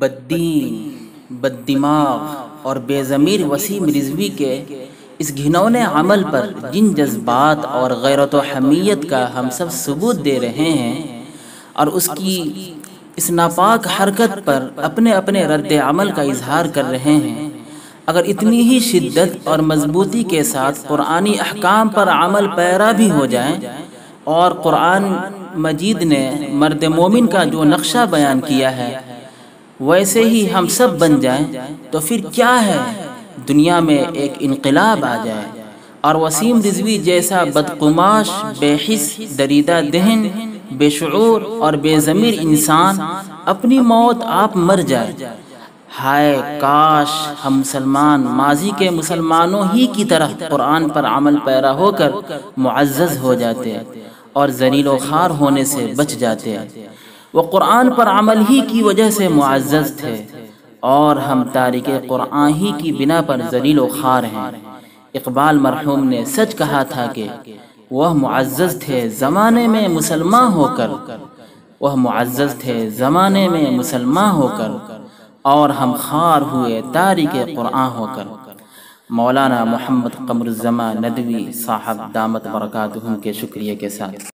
بددین بد دماغ اور بے ضمیر وسیم رضوی کے اس گھنونے عمل پر جن جذبات اور غیرت و حمیت کا ہم سب ثبوت دے رہے ہیں اور اس کی اس ناپاک حرکت پر اپنے اپنے رد عمل کا اظہار کر رہے ہیں اگر اتنی ہی شدت اور مضبوطی کے ساتھ قرآنی احکام پر عمل پیرا بھی ہو جائیں اور قرآن مجید نے مرد مومن کا جو نقشہ بیان کیا ہے ویسے ہی ہم سب بن جائیں تو پھر کیا ہے دنیا میں ایک انقلاب آ جائے اور وسیم رضوی جیسا بدقماش بے حس دریدہ دہن بے شعور اور بے ضمیر انسان اپنی موت آپ مر جائے ہائے کاش ہم مسلمان ماضی کے مسلمانوں ہی کی طرح قرآن پر عمل پیرا ہو کر معزز ہو جاتے اور زہریل و خار ہونے سے بچ جاتے ہیں وہ قرآن پر عمل ہی کی وجہ سے معزز تھے اور ہم تاریخ قرآن ہی کی بنا پر زلیل و خار ہیں اقبال مرحوم نے سچ کہا تھا کہ وہ معزز تھے زمانے میں مسلمان ہو کر وہ معزز تھے زمانے میں مسلمان ہو کر اور ہم خار ہوئے تاریخ قرآن ہو کر مولانا محمد قمر الزمان ندوی صاحب دامت برکاتہم کے شکریہ کے ساتھ